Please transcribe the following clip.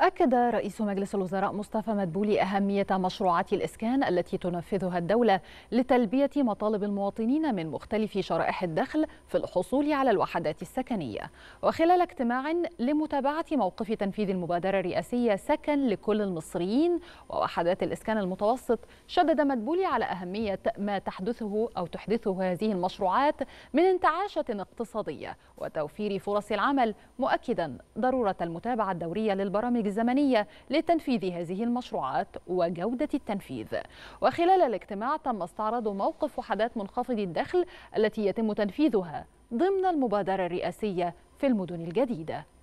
أكد رئيس مجلس الوزراء مصطفى مدبولي أهمية مشروعات الإسكان التي تنفذها الدولة لتلبية مطالب المواطنين من مختلف شرائح الدخل في الحصول على الوحدات السكنية وخلال اجتماع لمتابعة موقف تنفيذ المبادرة الرئاسية سكن لكل المصريين ووحدات الإسكان المتوسط شدد مدبولي على أهمية ما تحدثه أو تحدثه هذه المشروعات من انتعاشة اقتصادية وتوفير فرص العمل مؤكدا ضرورة المتابعة الدورية للبرامج الزمنية لتنفيذ هذه المشروعات وجودة التنفيذ وخلال الاجتماع تم استعراض موقف وحدات منخفض الدخل التي يتم تنفيذها ضمن المبادرة الرئاسية في المدن الجديدة